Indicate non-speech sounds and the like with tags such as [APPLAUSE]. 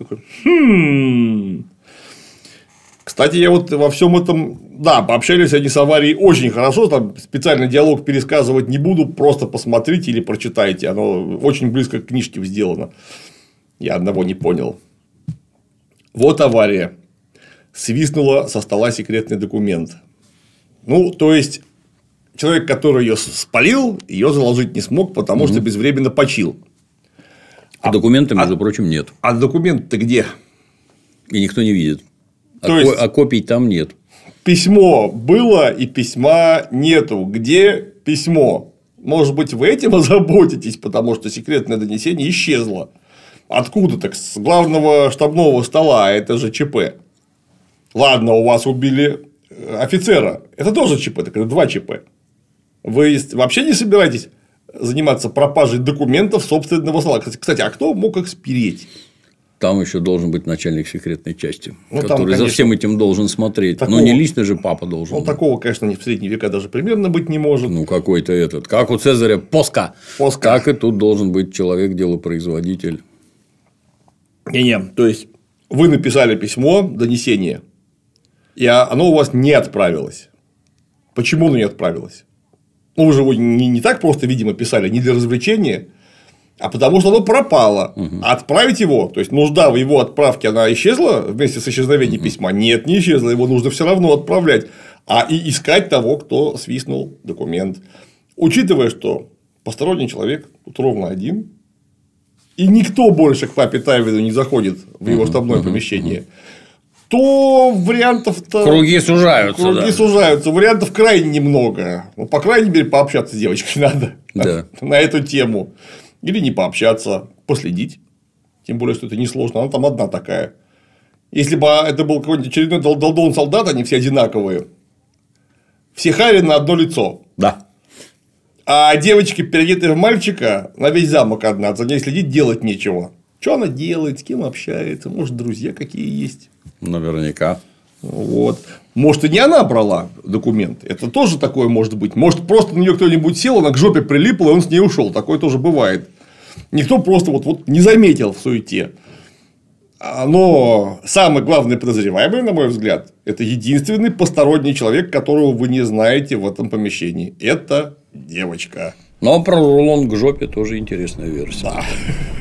Такой, хм. Кстати, я вот во всем этом, да, пообщались они с аварией очень хорошо, там специально диалог пересказывать не буду, просто посмотрите или прочитайте, оно очень близко к книжке сделано. Я одного не понял. Вот авария. Свистнула со стола секретный документ. Ну, то есть, человек, который ее спалил, ее заложить не смог, потому mm-hmm. что безвременно почил. А документа, между а, прочим, нет. А документы то где? И никто не видит. А то а, есть... а копий там нет. Письмо было и письма нету. Где письмо? Может быть, вы этим [LAUGHS] озаботитесь, потому что секретное донесение исчезло. Откуда так? С главного штабного стола. А это же ЧП. Ладно, у вас убили э, офицера. Это тоже ЧП. Так это два ЧП. Вы вообще не собираетесь заниматься пропажей документов собственного стола. Кстати, а кто мог их спереть? Там еще должен быть начальник секретной части, ну, который там, конечно, за всем этим должен смотреть. Ну, такого, Но не лично же папа должен. Ну, быть. такого, конечно, не в средние века даже примерно быть не может. Ну, какой-то этот. Как у Цезаря Поска. Поска. Так и тут должен быть человек, делопроизводитель. Не-не, то есть вы написали письмо, донесение, и оно у вас не отправилось. Почему оно не отправилось? ну, уже его не, не так просто, видимо, писали, не для развлечения, а потому что оно пропало. Угу. А отправить его, то есть нужда в его отправке, она исчезла вместе с исчезновением угу. письма? Нет, не исчезла, его нужно все равно отправлять, а и искать того, кто свистнул документ. Учитывая, что посторонний человек, тут ровно один, и никто больше к папе Тайвину не заходит в его штабное помещение то вариантов-то... Круги сужаются, Круги да. сужаются. Вариантов крайне немного. Ну, по крайней мере, пообщаться с девочкой [LAUGHS] надо да. [LAUGHS] на эту тему. Или не пообщаться, последить. Тем более, что это несложно. Она там одна такая. Если бы это был какой-нибудь очередной долдон солдат, они все одинаковые. Все Харин на одно лицо. Да. А девочки, переодетые в мальчика, на весь замок одна, за ней следить делать нечего. Что она делает, с кем общается, может, друзья какие есть. Наверняка. Вот. Может, и не она брала документ, Это тоже такое может быть. Может, просто на нее кто-нибудь сел, она к жопе прилипла, и он с ней ушел. Такое тоже бывает. Никто просто вот, вот не заметил в суете. Но самый главный подозреваемый, на мой взгляд, это единственный посторонний человек, которого вы не знаете в этом помещении. Это девочка. Но ну, а про рулон к жопе тоже интересная версия. Да.